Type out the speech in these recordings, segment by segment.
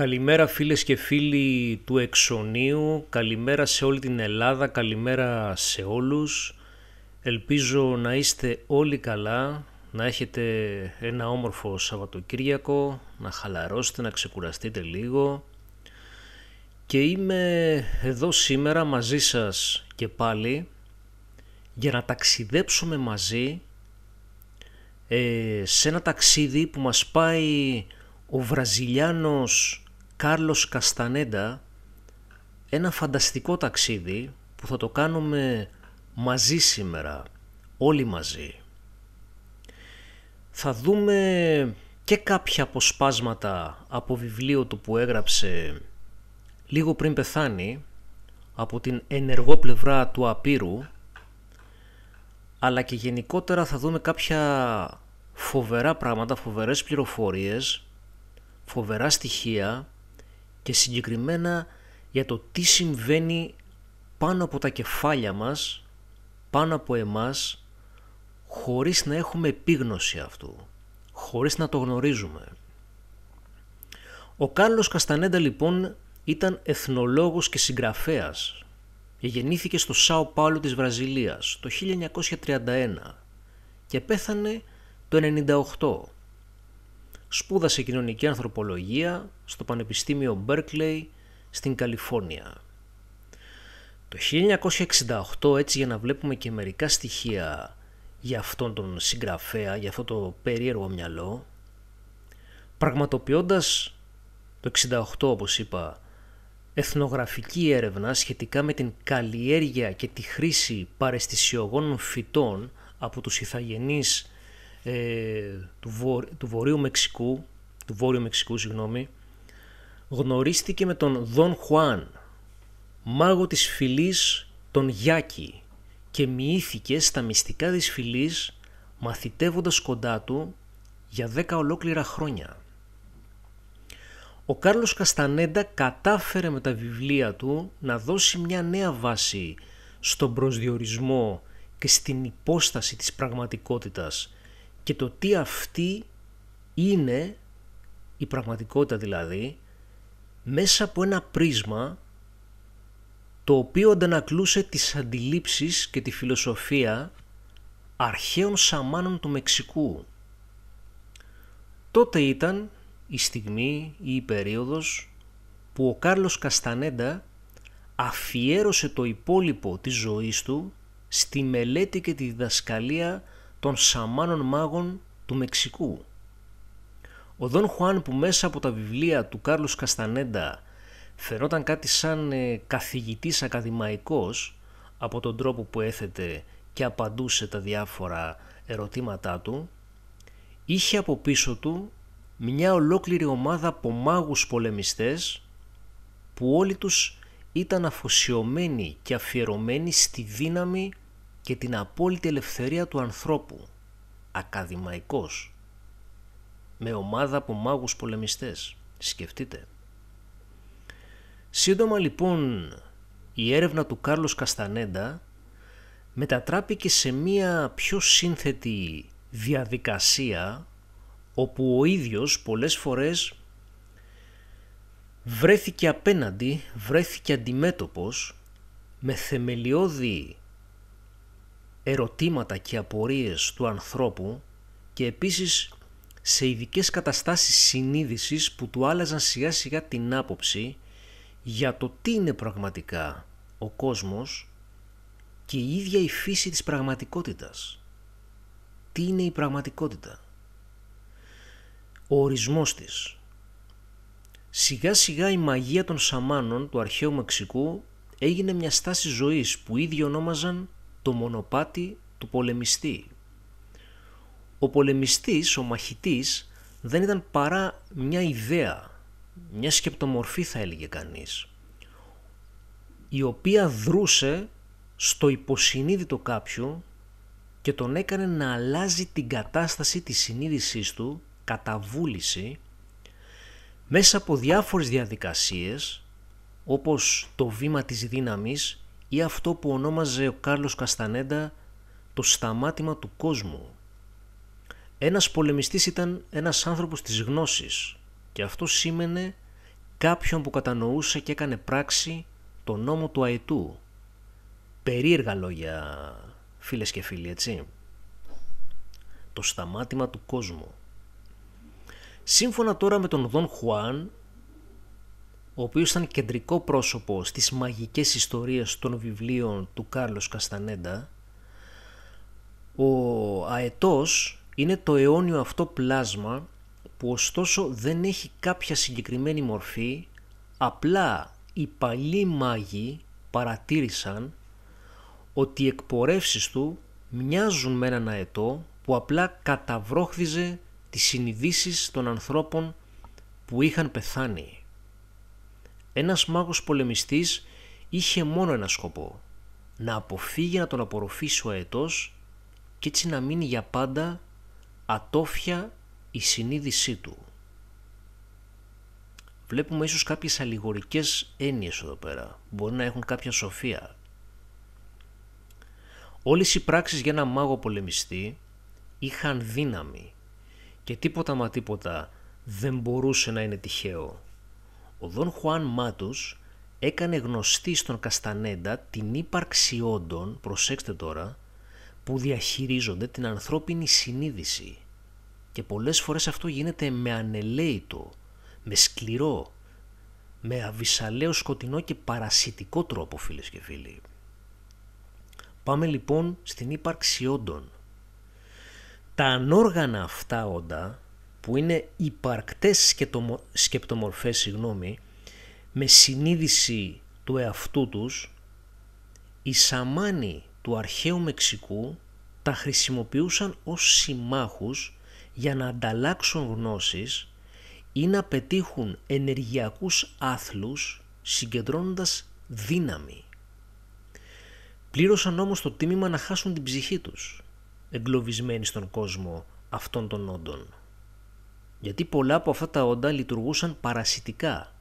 Καλημέρα φίλες και φίλοι του Εξονίου, καλημέρα σε όλη την Ελλάδα, καλημέρα σε όλους. Ελπίζω να είστε όλοι καλά, να έχετε ένα όμορφο Σαββατοκύριακο, να χαλαρώσετε, να ξεκουραστείτε λίγο. Και είμαι εδώ σήμερα μαζί σας και πάλι για να ταξιδέψουμε μαζί ε, σε ένα ταξίδι που μας πάει ο Βραζιλιάνος Κάρλος Καστανέντα ένα φανταστικό ταξίδι που θα το κάνουμε μαζί σήμερα, όλοι μαζί. Θα δούμε και κάποια αποσπάσματα από βιβλίο του που έγραψε λίγο πριν πεθάνει από την ενεργό πλευρά του απείρου αλλά και γενικότερα θα δούμε κάποια φοβερά πράγματα, φοβερές πληροφορίες, φοβερά στοιχεία και συγκεκριμένα για το τι συμβαίνει πάνω από τα κεφάλια μας, πάνω από εμάς, χωρίς να έχουμε επίγνωση αυτού, χωρίς να το γνωρίζουμε. Ο Κάρλος Καστανέντα λοιπόν ήταν εθνολόγος και συγγραφέας γεννήθηκε στο Σάο Πάολο της Βραζιλίας το 1931 και πέθανε το 1998 Σπούδασε κοινωνική ανθρωπολογία στο Πανεπιστήμιο Μπέρκλεϊ στην Καλιφόρνια. Το 1968, έτσι για να βλέπουμε και μερικά στοιχεία για αυτόν τον συγγραφέα, για αυτό το περίεργο μυαλό, πραγματοποιώντας το 68 όπως είπα εθνογραφική έρευνα σχετικά με την καλλιέργεια και τη χρήση παρεστησιογόνων φυτών από τους ηθαγενείς ε, του, Βορείου Μεξικού, του Βόρειου Μεξικού, συγγνώμη, γνωρίστηκε με τον Δον Χουάν, μάγο της φυλής τον Γιάκη και μοιήθηκε στα μυστικά της φυλής μαθητεύοντας κοντά του για δέκα ολόκληρα χρόνια. Ο Κάρλος Καστανέντα κατάφερε με τα βιβλία του να δώσει μια νέα βάση στον προσδιορισμό και στην υπόσταση της πραγματικότητας και το τι αυτή είναι η πραγματικότητα δηλαδή μέσα από ένα πρίσμα το οποίο αντανακλούσε τις αντιλήψεις και τη φιλοσοφία αρχαίων σαμάνων του Μεξικού. Τότε ήταν η στιγμή ή η περίοδος που ο Κάρλος Καστανέντα αφιέρωσε το υπόλοιπο της ζωής του στη μελέτη και τη διδασκαλία των σαμάνων μάγων του Μεξικού. Ο Δον Χουάν που μέσα από τα βιβλία του Κάρλους Καστανέντα φερόταν κάτι σαν ε, καθηγητής ακαδημαϊκός από τον τρόπο που έθετε και απαντούσε τα διάφορα ερωτήματά του, είχε από πίσω του μια ολόκληρη ομάδα από μάγους πολεμιστές που όλοι τους ήταν αφοσιωμένοι και αφιερωμένοι στη δύναμη και την απόλυτη ελευθερία του ανθρώπου, ακαδημαϊκός, με ομάδα από μάγους πολεμιστές. Σκεφτείτε. Σύντομα λοιπόν η έρευνα του Κάρλος Καστανέντα μετατράπηκε σε μία πιο σύνθετη διαδικασία όπου ο ίδιος πολλές φορές βρέθηκε απέναντι, βρέθηκε αντιμέτωπος με θεμελιώδη ερωτήματα και απορίες του ανθρώπου και επίσης σε ειδικές καταστάσεις συνείδησης που του άλλαζαν σιγά σιγά την άποψη για το τι είναι πραγματικά ο κόσμος και η ίδια η φύση της πραγματικότητας. Τι είναι η πραγματικότητα. Ο ορισμός της. Σιγά σιγά η μαγεία των σαμάνων του αρχαίου Μεξικού έγινε μια στάση ζωής που ήδη ονόμαζαν το μονοπάτι του πολεμιστή. Ο πολεμιστής, ο μαχητής, δεν ήταν παρά μια ιδέα, μια σκεπτομορφή θα έλεγε κανείς, η οποία δρούσε στο υποσυνείδητο κάποιου και τον έκανε να αλλάζει την κατάσταση της συνείδησής του κατά βούληση μέσα από διάφορες διαδικασίες όπως το βήμα της δύναμης ή αυτό που ονόμαζε ο Κάρλος Καστανέντα το σταμάτημα του κόσμου. Ένας πολεμιστής ήταν ένας άνθρωπος της γνώσης και αυτό σήμαινε κάποιον που κατανοούσε και έκανε πράξη το νόμο του αετού. Περίεργα λόγια, φίλες και φίλοι, έτσι. Το σταμάτημα του κόσμου. Σύμφωνα τώρα με τον Δον Χουάν, ο οποίος ήταν κεντρικό πρόσωπο στις μαγικές ιστορίες των βιβλίων του Κάρλος Καστανέντα, ο αετός είναι το αιώνιο αυτό πλάσμα που ωστόσο δεν έχει κάποια συγκεκριμένη μορφή, απλά οι παλιοί μάγοι παρατήρησαν ότι οι εκπορεύσεις του μοιάζουν με έναν αετό που απλά καταβρόχδιζε τις συνειδήσεις των ανθρώπων που είχαν πεθάνει. Ένας μάγος πολεμιστής είχε μόνο ένα σκοπό, να αποφύγει να τον απορροφήσει ο αετός και έτσι να μείνει για πάντα ατόφια η συνείδησή του. Βλέπουμε ίσως κάποιες αλληγορικές έννοιες εδώ πέρα, μπορεί να έχουν κάποια σοφία. Όλες οι πράξεις για ένα μάγο πολεμιστή είχαν δύναμη και τίποτα μα τίποτα δεν μπορούσε να είναι τυχαίο. Ο Δον Χουάν Μάτος έκανε γνωστή στον Καστανέντα την ύπαρξη όντων, προσέξτε τώρα, που διαχειρίζονται την ανθρώπινη συνείδηση. Και πολλές φορές αυτό γίνεται με ανελαίητο, με σκληρό, με αβυσαλαίο σκοτεινό και παρασιτικό τρόπο φίλες και φίλοι. Πάμε λοιπόν στην ύπαρξη όντων. Τα ανόργανα αυτά όντα που είναι υπαρκτές σκεπτομορφές συγγνώμη, με συνείδηση του εαυτού τους, οι σαμάνοι του αρχαίου Μεξικού τα χρησιμοποιούσαν ως συμμάχους για να ανταλλάξουν γνώσεις ή να πετύχουν ενεργειακούς άθλους συγκεντρώνοντας δύναμη. Πλήρωσαν όμως το τίμημα να χάσουν την ψυχή τους, εγκλωβισμένοι στον κόσμο αυτών των όντων γιατί πολλά από αυτά τα όντα λειτουργούσαν παρασιτικά,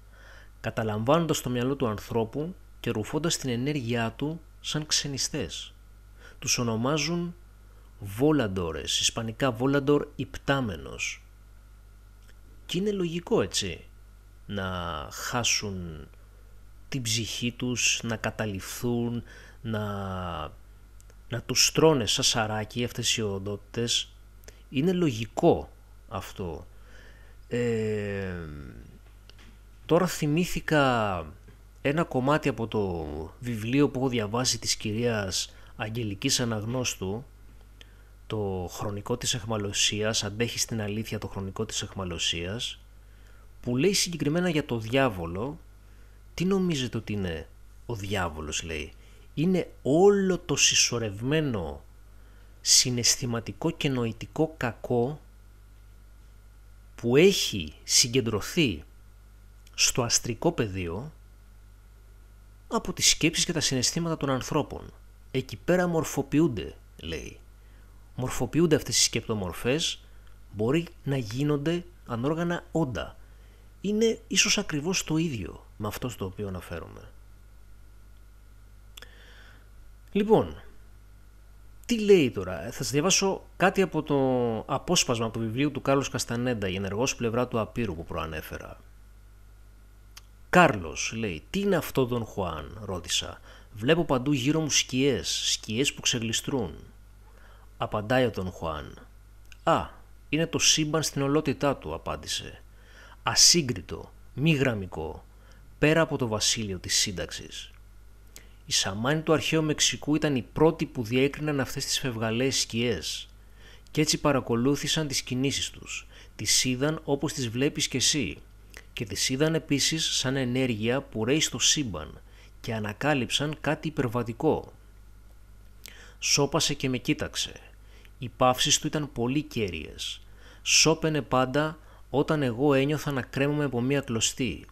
καταλαμβάνοντας το μυαλό του ανθρώπου και ρουφώντας την ενέργειά του σαν ξενιστές. Τους ονομάζουν βόλαντορες, ισπανικά βόλαντορ υπτάμενος. Και είναι λογικό έτσι να χάσουν την ψυχή τους, να καταληφθούν, να, να τους τρώνε σαν σαράκι αυτές οι οντότητες. Είναι λογικό αυτό τώρα θυμήθηκα ένα κομμάτι από το βιβλίο που έχω διαβάσει της κυρίας Αγγελικής Αναγνώστου το χρονικό της εχμαλωσίας, αντέχει στην αλήθεια το χρονικό της εχμαλωσίας που λέει συγκεκριμένα για το διάβολο τι νομίζετε ότι είναι ο διάβολος λέει είναι όλο το συσσωρευμένο συναισθηματικό και νοητικό κακό που έχει συγκεντρωθεί στο αστρικό πεδίο από τις σκέψεις και τα συναισθήματα των ανθρώπων. Εκεί πέρα μορφοποιούνται, λέει. Μορφοποιούνται αυτές οι σκεπτομορφές, μπορεί να γίνονται ανόργανα όντα. Είναι ίσως ακριβώς το ίδιο με αυτό στο οποίο αναφέρομαι. Λοιπόν, τι λέει τώρα, θα σας διαβάσω κάτι από το απόσπασμα του βιβλίου του Κάρλος Καστανέντα, η ενεργός πλευρά του απύρου που προανέφερα. «Κάρλος», λέει, «τι είναι αυτό, τον Χουάν», ρώτησα. «Βλέπω παντού γύρω μου σκιές, σκιές που ξεγλιστρούν». Απαντάει ο τον Χουάν. «Α, είναι το σύμπαν στην ολότητά του», απάντησε. «Ασύγκριτο, μη γραμμικό, πέρα από το βασίλειο της σύνταξης». Οι σαμάνοι του αρχαίου Μεξικού ήταν οι πρώτοι που διέκριναν αυτές τις φευγαλαίες σκιές και έτσι παρακολούθησαν τις κινήσεις τους. Τις είδαν όπως τις βλέπεις και εσύ και τις είδαν επίσης σαν ενέργεια που ρέει στο σύμπαν και ανακάλυψαν κάτι υπερβατικό. Σώπασε και με κοίταξε. Οι παύσεις του ήταν πολύ κέρυες. Σώπαινε πάντα όταν εγώ ένιωθα να κρέμομαι από μία κλωστή.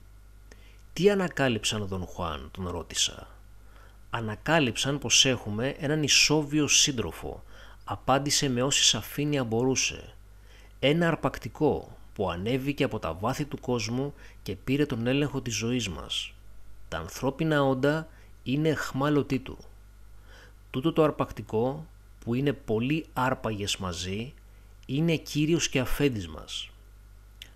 «Τι ανακάλυψαν τον Χουάν» τον ρώτησα ανακάλυψαν πως έχουμε έναν ισόβιο σύντροφο. Απάντησε με όση σαφήνεια μπορούσε. Ένα αρπακτικό που ανέβηκε από τα βάθη του κόσμου και πήρε τον έλεγχο της ζωής μας. Τα ανθρώπινα όντα είναι χμάλωτή του. Τούτο το αρπακτικό που είναι πολύ άρπαγες μαζί είναι κύριος και αφέντης μας.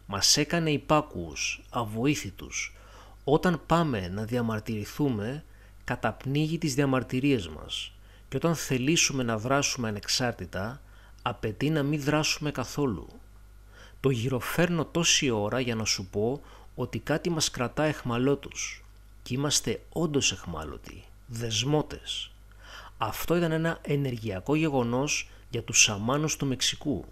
Μας έκανε υπάκουους, αβοήθητους. Όταν πάμε να διαμαρτυρηθούμε καταπνίγει τις διαμαρτυρίες μας και όταν θελήσουμε να δράσουμε ανεξάρτητα, απαιτεί να μην δράσουμε καθόλου. Το γυροφέρνω τόση ώρα για να σου πω ότι κάτι μας κρατά εχμαλώτους και είμαστε όντως εχμάλωτοι, δεσμότες. Αυτό ήταν ένα ενεργειακό γεγονός για τους σαμάνους του Μεξικού.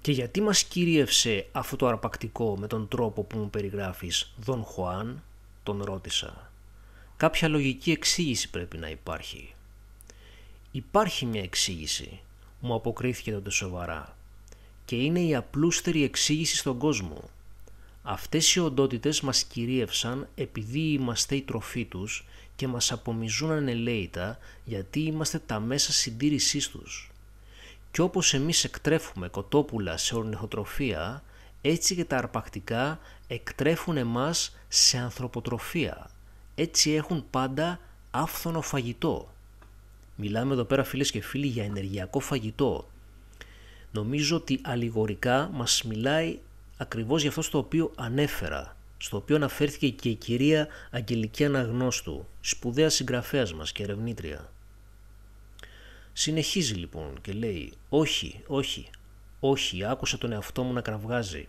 Και γιατί μας κυρίευσε αυτό το αρπακτικό με τον τρόπο που μου περιγράφεις, Δον Χωάν, τον ρώτησα κάποια λογική εξήγηση πρέπει να υπάρχει. Υπάρχει μια εξήγηση, μου αποκρίθηκε τότε σοβαρά, και είναι η απλούστερη εξήγηση στον κόσμο. Αυτές οι οντότητες μας κυρίευσαν επειδή είμαστε η τροφή τους και μας απομιζούν ανελαίητα γιατί είμαστε τα μέσα συντήρησής τους. Και όπως εμείς εκτρέφουμε κοτόπουλα σε ορνηθοτροφία, έτσι και τα αρπακτικά εκτρέφουν εμάς σε ανθρωποτροφία έτσι έχουν πάντα άφθονο φαγητό. Μιλάμε εδώ πέρα φίλες και φίλοι για ενεργειακό φαγητό. Νομίζω ότι αλληγορικά μας μιλάει ακριβώς για αυτό στο οποίο ανέφερα, στο οποίο αναφέρθηκε και η κυρία Αγγελική Αναγνώστου, σπουδαία συγγραφέας μας και ερευνήτρια. Συνεχίζει λοιπόν και λέει «Όχι, όχι, όχι, άκουσα τον εαυτό μου να κραυγάζει.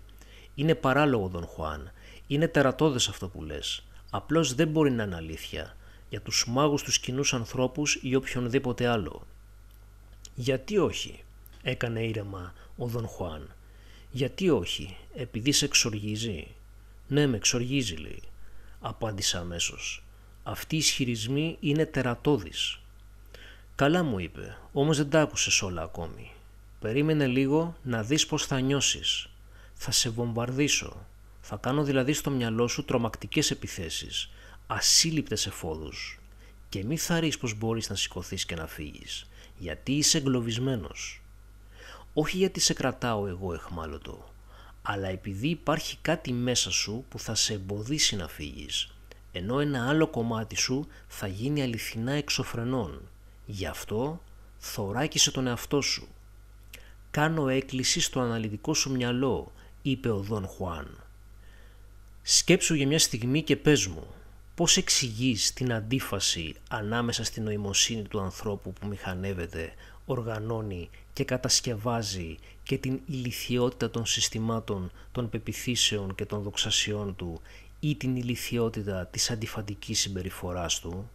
Είναι παράλογο, Δον Χουάν. Είναι τερατώδες αυτό που λες απλώς δεν μπορεί να είναι αλήθεια για τους μάγους, τους κοινούς ανθρώπους ή οποιονδήποτε άλλο. «Γιατί όχι», έκανε ήρεμα ο Δον Χουάν. «Γιατί όχι, επειδή σε εξοργίζει». «Ναι, με εξοργίζει», λέει. Απάντησα αμέσως. «Αυτοί οι ισχυρισμοί είναι τερατώδεις». «Καλά μου είπε, όμως δεν τα άκουσες όλα ακόμη. Περίμενε λίγο να δεις πώς θα νιώσεις. Θα σε βομβαρδίσω. Θα κάνω δηλαδή στο μυαλό σου τρομακτικές επιθέσεις, ασύλληπτες εφόδους και μη θαρείς πως μπορείς να σηκωθείς και να φύγεις, γιατί είσαι εγκλωβισμένος. Όχι γιατί σε κρατάω εγώ εχμάλωτο, αλλά επειδή υπάρχει κάτι μέσα σου που θα σε εμποδίσει να φύγεις, ενώ ένα άλλο κομμάτι σου θα γίνει αληθινά εξωφρενών. Γι' αυτό θωράκισε τον εαυτό σου. «Κάνω έκκληση στο αναλυτικό σου μυαλό», είπε ο Δον Χουάν. Σκέψου για μια στιγμή και πες μου, πώς εξηγείς την αντίφαση ανάμεσα στην νοημοσύνη του ανθρώπου που μηχανεύεται, οργανώνει και κατασκευάζει και την ηλικιότητα των συστημάτων, των πεπιθήσεων και των δοξασιών του ή την ηλικιότητα της αντιφαντικής συμπεριφοράς του.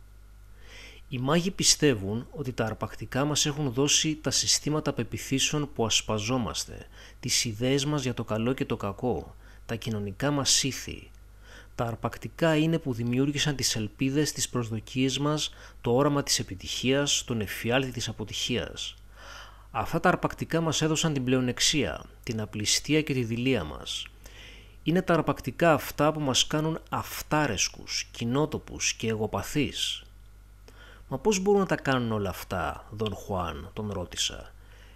Οι μάγοι πιστεύουν ότι τα αρπακτικά μας έχουν δώσει τα συστήματα πεπιθήσεων που ασπαζόμαστε, τις ιδέες μας για το καλό και το κακό, τα κοινωνικά μας ήθη. Τα αρπακτικά είναι που δημιούργησαν τις ελπίδες, τις προσδοκίες μας, το όραμα της επιτυχίας, τον εφιάλτη της αποτυχίας. Αυτά τα αρπακτικά μας έδωσαν την πλεονεξία, την απληστία και τη δηλία μας. Είναι τα αρπακτικά αυτά που μας κάνουν αυτάρεσκους, κοινότοπους και εγωπαθείς. «Μα πώς μπορούν να τα κάνουν όλα αυτά, Δον Χουάν», τον ρώτησα,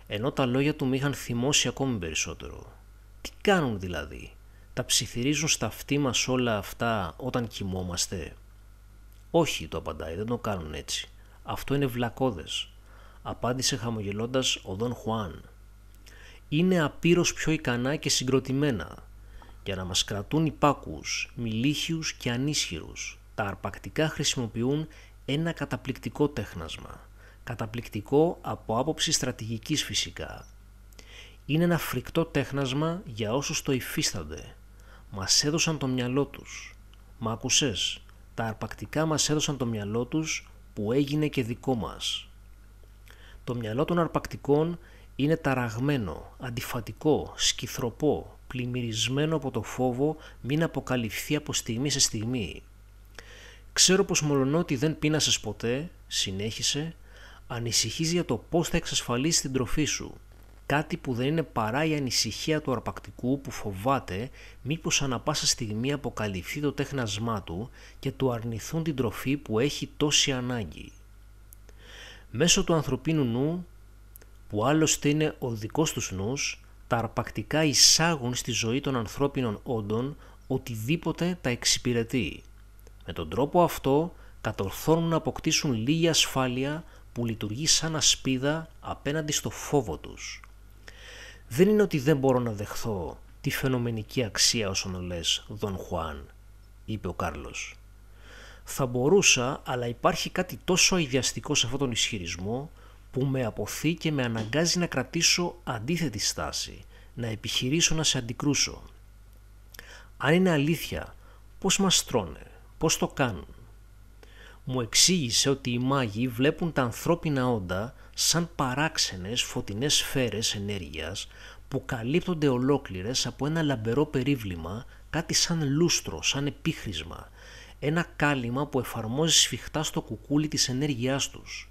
ενώ τα λόγια του με είχαν θυμώσει ακόμη περισσότερο. «Τι κάνουν δηλαδή, τα ψιθυρίζουν στα αυτή όλα αυτά όταν κοιμόμαστε. Όχι, το απαντάει, δεν το κάνουν έτσι. Αυτό είναι βλακώδες. Απάντησε χαμογελώντας ο Δον Χουάν. Είναι απείρως πιο ικανά και συγκροτημένα για να μας κρατούν υπάκους, μιλίχιους και ανίσχυρους. Τα αρπακτικά χρησιμοποιούν ένα καταπληκτικό τέχνασμα. Καταπληκτικό από άποψη στρατηγικής φυσικά. Είναι ένα φρικτό τέχνασμα για όσους το υφίστανται μας έδωσαν το μυαλό τους. μα άκουσες, τα αρπακτικά μας έδωσαν το μυαλό τους που έγινε και δικό μας. Το μυαλό των αρπακτικών είναι ταραγμένο, αντιφατικό, σκυθροπό, πλημμυρισμένο από το φόβο μην αποκαλυφθεί από στιγμή σε στιγμή. Ξέρω πως μολονότι δεν πείνασες ποτέ, συνέχισε, ανησυχείς για το πώς θα εξασφαλίσεις την τροφή σου κάτι που δεν είναι παρά η ανησυχία του αρπακτικού που φοβάται μήπως ανα πάσα στιγμή αποκαλυφθεί το τέχνασμά του και του αρνηθούν την τροφή που έχει τόση ανάγκη. Μέσω του ανθρωπίνου νου, που άλλωστε είναι ο δικός τους νους, τα αρπακτικά εισάγουν στη ζωή των ανθρώπινων όντων οτιδήποτε τα εξυπηρετεί. Με τον τρόπο αυτό κατορθώνουν να αποκτήσουν λίγη ασφάλεια που λειτουργεί σαν ασπίδα απέναντι στο φόβο τους δεν είναι ότι δεν μπορώ να δεχθώ τη φαινομενική αξία όσων λες, Δον Χουάν, είπε ο Κάρλος. Θα μπορούσα, αλλά υπάρχει κάτι τόσο αειδιαστικό σε αυτόν τον ισχυρισμό που με αποθεί και με αναγκάζει να κρατήσω αντίθετη στάση, να επιχειρήσω να σε αντικρούσω. Αν είναι αλήθεια, πώς μας τρώνε, πώς το κάνουν, μου εξήγησε ότι οι μάγοι βλέπουν τα ανθρώπινα όντα σαν παράξενες φωτεινές σφαίρες ενέργειας που καλύπτονται ολόκληρες από ένα λαμπερό περίβλημα, κάτι σαν λούστρο, σαν επίχρησμα, ένα κάλυμα που εφαρμόζει σφιχτά στο κουκούλι της ενέργειάς τους.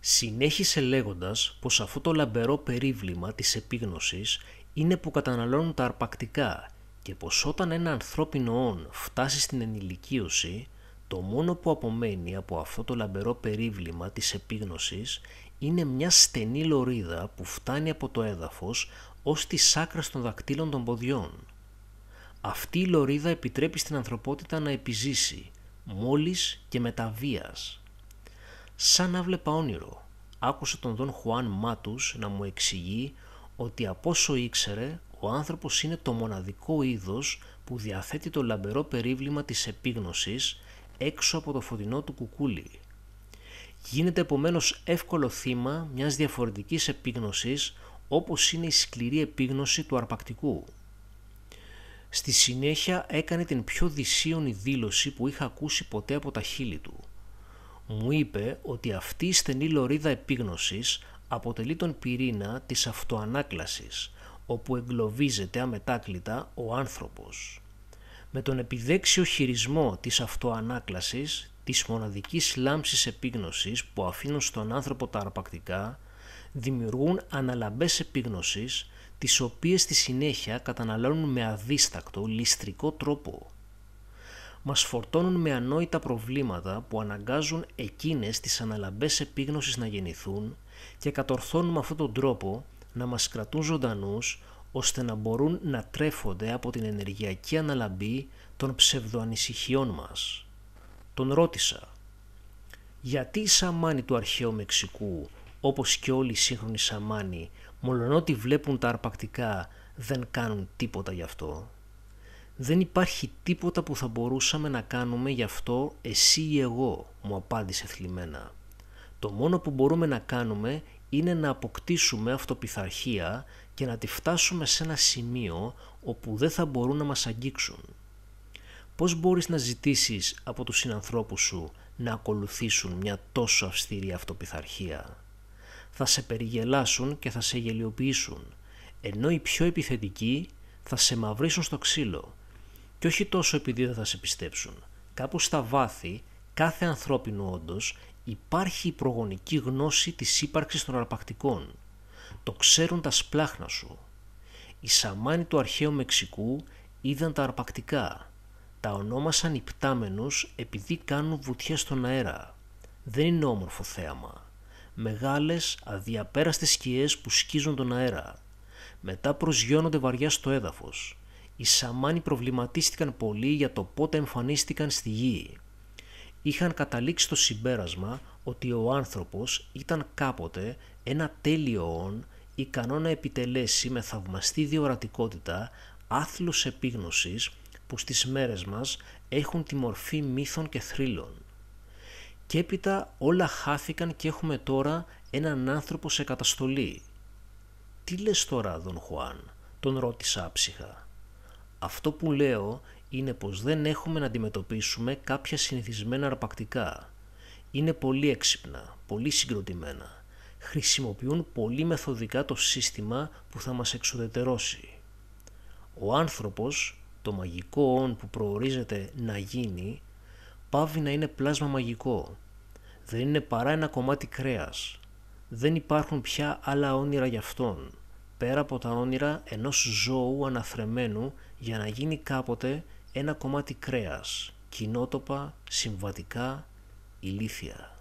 Συνέχισε λέγοντας πως αυτό το λαμπερό περίβλημα της επίγνωσης είναι που καταναλώνουν τα αρπακτικά και πως όταν ένα ανθρώπινο όν φτάσει στην ενηλικίωση το μόνο που απομένει από αυτό το λαμπερό περίβλημα της επίγνωσης είναι μια στενή λωρίδα που φτάνει από το έδαφος ως τη σάκρα των δακτύλων των ποδιών. Αυτή η λωρίδα επιτρέπει στην ανθρωπότητα να επιζήσει, μόλις και μεταβίας. Σαν να βλέπα όνειρο, άκουσα τον Δον Χουάν Μάτους να μου εξηγεί ότι από όσο ήξερε, ο άνθρωπος είναι το μοναδικό είδος που διαθέτει το λαμπερό περίβλημα της επίγνωσης έξω από το φωτεινό του κουκούλι. Γίνεται επομένως εύκολο θύμα μιας διαφορετικής επίγνωσης όπως είναι η σκληρή επίγνωση του αρπακτικού. Στη συνέχεια έκανε την πιο δυσίωνη δήλωση που είχα ακούσει ποτέ από τα χείλη του. Μου είπε ότι αυτή η στενή λωρίδα επίγνωσης αποτελεί τον πυρήνα της αυτοανάκλασης, όπου εγκλωβίζεται αμετάκλητα ο άνθρωπος με τον επιδέξιο χειρισμό της αυτοανάκλασης, της μοναδικής λάμψης επίγνωσης που αφήνουν στον άνθρωπο τα αρπακτικά, δημιουργούν αναλαμπές επίγνωσης, τις οποίες στη συνέχεια καταναλώνουν με αδίστακτο, ληστρικό τρόπο. Μας φορτώνουν με ανόητα προβλήματα που αναγκάζουν εκείνες τις αναλαμπές επίγνωσης να γεννηθούν και κατορθώνουν με αυτόν τον τρόπο να μας κρατούν ζωντανούς ώστε να μπορούν να τρέφονται από την ενεργειακή αναλαμπή των ψευδοανησυχιών μας. Τον ρώτησα «Γιατί οι σαμάνοι του αρχαίου Μεξικού, όπως και όλοι οι σύγχρονοι σαμάνοι, μολονότι βλέπουν τα αρπακτικά, δεν κάνουν τίποτα γι' αυτό» «Δεν υπάρχει τίποτα που θα μπορούσαμε να κάνουμε γι' αυτό εσύ ή εγώ», μου απάντησε θλιμμένα. «Το μόνο που μπορούμε να κάνουμε είναι να αποκτήσουμε αυτοπιθαρχία και να τη φτάσουμε σε ένα σημείο όπου δεν θα μπορούν να μας αγγίξουν. Πώς μπορείς να ζητήσεις από τους συνανθρώπους σου να ακολουθήσουν μια τόσο αυστηρή αυτοπιθαρχία. Θα σε περιγελάσουν και θα σε γελιοποιήσουν, ενώ οι πιο επιθετικοί θα σε μαυρίσουν στο ξύλο. Και όχι τόσο επειδή δεν θα σε πιστέψουν. Κάπου στα βάθη κάθε ανθρώπινου όντως υπάρχει η προγονική γνώση της ύπαρξης των αρπακτικών το ξέρουν τα σπλάχνα σου. Οι σαμάνοι του αρχαίου Μεξικού είδαν τα αρπακτικά. Τα ονόμασαν υπτάμενους επειδή κάνουν βουτιά στον αέρα. Δεν είναι όμορφο θέαμα. Μεγάλες, αδιαπέραστες σκιές που σκίζουν τον αέρα. Μετά προσγειώνονται βαριά στο έδαφος. Οι σαμάνοι προβληματίστηκαν πολύ για το πότε εμφανίστηκαν στη γη. Είχαν καταλήξει το συμπέρασμα ότι ο άνθρωπος ήταν κάποτε ένα τέλειο όν ικανό να επιτελέσει με θαυμαστή διορατικότητα άθλους επίγνωσης που στις μέρες μας έχουν τη μορφή μύθων και θρύλων. Και έπειτα όλα χάθηκαν και έχουμε τώρα έναν άνθρωπο σε καταστολή. «Τι λες τώρα, Δον Χουάν» τον ρώτησα άψυχα. «Αυτό που λέω είναι πως δεν έχουμε να αντιμετωπίσουμε κάποια συνηθισμένα αρπακτικά» είναι πολύ έξυπνα, πολύ συγκροτημένα. Χρησιμοποιούν πολύ μεθοδικά το σύστημα που θα μας εξουδετερώσει. Ο άνθρωπος, το μαγικό όν που προορίζεται να γίνει, πάβει να είναι πλάσμα μαγικό. Δεν είναι παρά ένα κομμάτι κρέας. Δεν υπάρχουν πια άλλα όνειρα για αυτόν, πέρα από τα όνειρα ενός ζώου αναθρεμένου για να γίνει κάποτε ένα κομμάτι κρέας, κοινότοπα, συμβατικά ilícita.